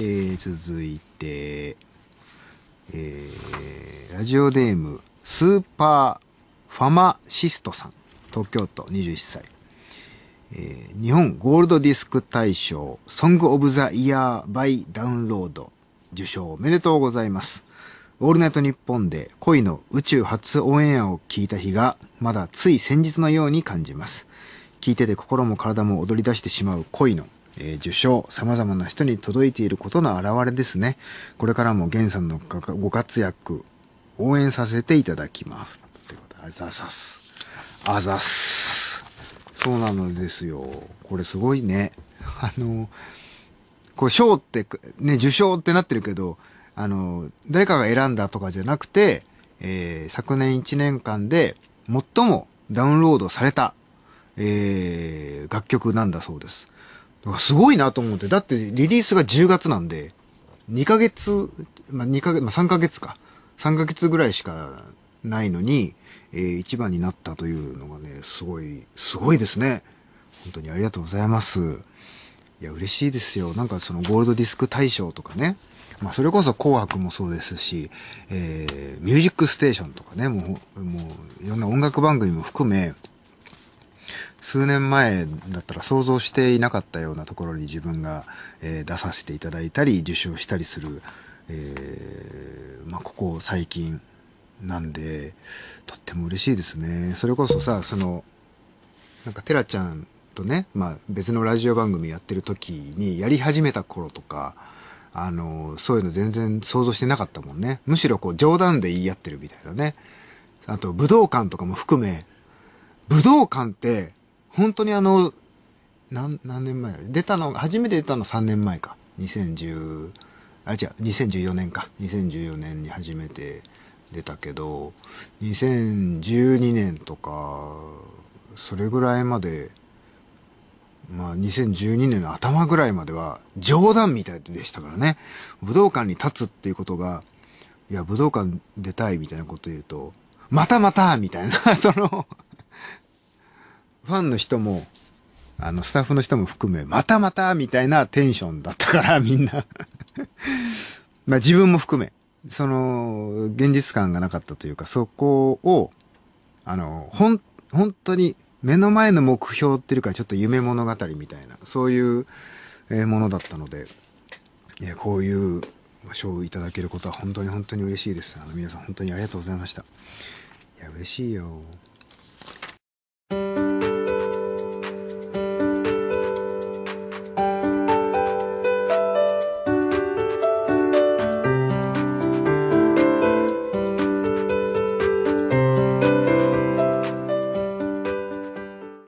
えー、続いて、えー、ラジオネーム、スーパーファマシストさん、東京都21歳。えー、日本ゴールドディスク大賞、ソングオブザイヤーバイダウンロード、受賞おめでとうございます。オールナイトニッポンで恋の宇宙初オンエアを聞いた日が、まだつい先日のように感じます。聞いてて心も体も踊り出してしまう恋のえー、受賞、様々な人に届いていることの表れですね。これからも源さんのご活躍、応援させていただきます。ということで、あざさす。あざす。そうなのですよ。これすごいね。あの、これ賞って、ね、受賞ってなってるけど、あの、誰かが選んだとかじゃなくて、えー、昨年1年間で最もダウンロードされた、えー、楽曲なんだそうです。すごいなと思って。だってリリースが10月なんで、2ヶ月、まあ、2ヶ月、まあ、3ヶ月か。3ヶ月ぐらいしかないのに、えー、1番になったというのがね、すごい、すごいですね。本当にありがとうございます。いや、嬉しいですよ。なんかそのゴールドディスク大賞とかね。まあ、それこそ紅白もそうですし、えー、ミュージックステーションとかね、もう、もう、いろんな音楽番組も含め、数年前だったら想像していなかったようなところに自分が、えー、出させていただいたり受賞したりする、えー、まあ、ここ最近なんでとっても嬉しいですね。それこそさそのなんかテラちゃんとね、まあ、別のラジオ番組やってる時にやり始めた頃とかあのそういうの全然想像してなかったもんねむしろこう冗談で言い合ってるみたいなねあと武道館とかも含め武道館って、本当にあの、何、何年前出たの、初めて出たの3年前か。2010、あ、違う、2014年か。2014年に初めて出たけど、2012年とか、それぐらいまで、まあ、2012年の頭ぐらいまでは冗談みたいでしたからね。武道館に立つっていうことが、いや、武道館出たいみたいなこと言うと、またまたみたいな、そのファンの人も、あの、スタッフの人も含め、またまたみたいなテンションだったから、みんな まあ自分も含め、その、現実感がなかったというか、そこを、あの、ほん、本当に目の前の目標っていうか、ちょっと夢物語みたいな、そういうものだったので、えこういう賞をいただけることは本当に本当に嬉しいです。あの皆さん本当にありがとうございました。いや、嬉しいよ。